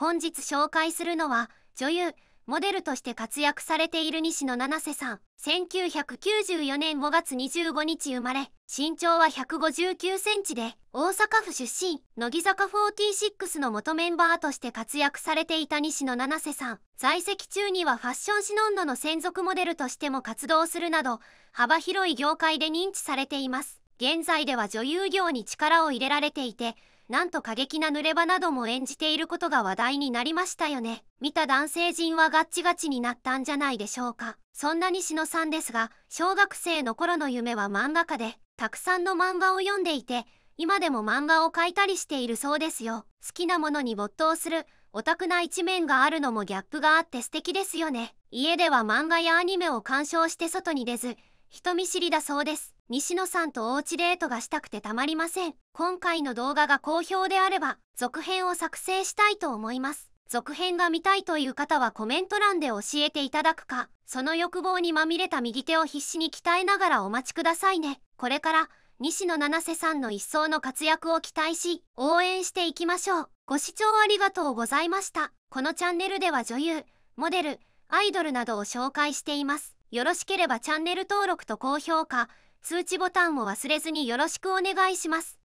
本日紹介するのは女優モデルとして活躍されている西野七瀬さん1994年5月25日生まれ身長は1 5 9センチで大阪府出身乃木坂46の元メンバーとして活躍されていた西野七瀬さん在籍中にはファッション誌ノンノの専属モデルとしても活動するなど幅広い業界で認知されています現在では女優業に力を入れられていてなんと過激な濡れ場なども演じていることが話題になりましたよね。見た男性陣はガッチガチになったんじゃないでしょうか。そんな西野さんですが、小学生の頃の夢は漫画家で、たくさんの漫画を読んでいて、今でも漫画を描いたりしているそうですよ。好きなものに没頭する、オタクな一面があるのもギャップがあって素敵ですよね。家では漫画やアニメを鑑賞して外に出ず、人見知りだそうです西野さんとおうちデートがしたくてたまりません今回の動画が好評であれば続編を作成したいと思います続編が見たいという方はコメント欄で教えていただくかその欲望にまみれた右手を必死に鍛えながらお待ちくださいねこれから西野七瀬さんの一層の活躍を期待し応援していきましょうご視聴ありがとうございましたこのチャンネルでは女優モデルアイドルなどを紹介していますよろしければチャンネル登録と高評価、通知ボタンを忘れずによろしくお願いします。